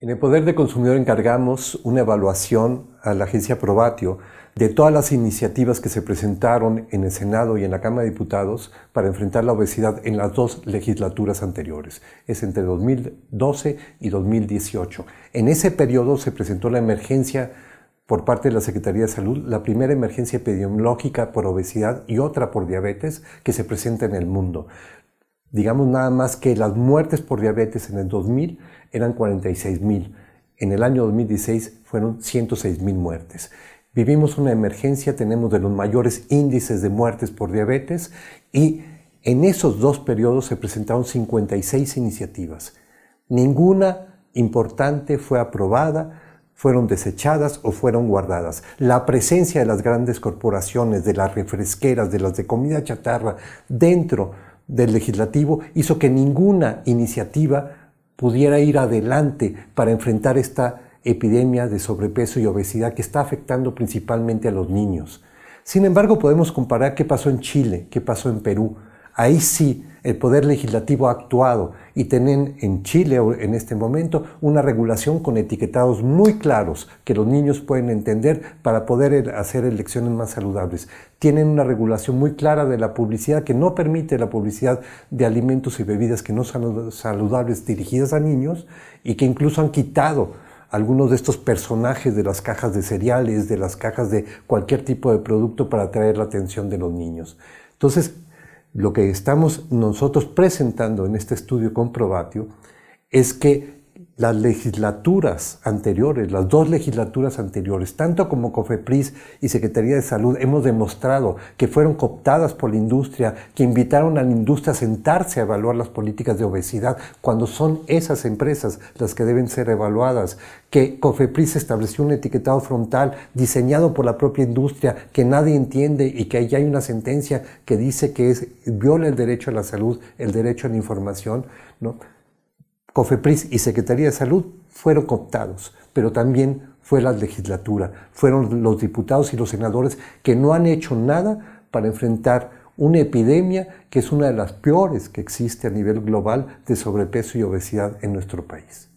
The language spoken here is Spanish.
En el Poder de Consumidor encargamos una evaluación a la agencia Probatio de todas las iniciativas que se presentaron en el Senado y en la Cámara de Diputados para enfrentar la obesidad en las dos legislaturas anteriores. Es entre 2012 y 2018. En ese periodo se presentó la emergencia por parte de la Secretaría de Salud, la primera emergencia epidemiológica por obesidad y otra por diabetes que se presenta en el mundo. Digamos nada más que las muertes por diabetes en el 2000 eran 46 mil. En el año 2016 fueron 106 mil muertes. Vivimos una emergencia, tenemos de los mayores índices de muertes por diabetes y en esos dos periodos se presentaron 56 iniciativas. Ninguna importante fue aprobada, fueron desechadas o fueron guardadas. La presencia de las grandes corporaciones, de las refresqueras, de las de comida chatarra, dentro del legislativo hizo que ninguna iniciativa pudiera ir adelante para enfrentar esta epidemia de sobrepeso y obesidad que está afectando principalmente a los niños. Sin embargo, podemos comparar qué pasó en Chile, qué pasó en Perú, Ahí sí, el Poder Legislativo ha actuado y tienen en Chile en este momento una regulación con etiquetados muy claros que los niños pueden entender para poder eh, hacer elecciones más saludables. Tienen una regulación muy clara de la publicidad que no permite la publicidad de alimentos y bebidas que no son saludables dirigidas a niños y que incluso han quitado algunos de estos personajes de las cajas de cereales, de las cajas de cualquier tipo de producto para atraer la atención de los niños. Entonces, lo que estamos nosotros presentando en este estudio comprobatio es que las legislaturas anteriores, las dos legislaturas anteriores, tanto como COFEPRIS y Secretaría de Salud, hemos demostrado que fueron cooptadas por la industria, que invitaron a la industria a sentarse a evaluar las políticas de obesidad, cuando son esas empresas las que deben ser evaluadas, que COFEPRIS estableció un etiquetado frontal diseñado por la propia industria que nadie entiende y que ahí hay una sentencia que dice que es, viola el derecho a la salud, el derecho a la información, ¿no? COFEPRIS y Secretaría de Salud fueron cooptados, pero también fue la legislatura, fueron los diputados y los senadores que no han hecho nada para enfrentar una epidemia que es una de las peores que existe a nivel global de sobrepeso y obesidad en nuestro país.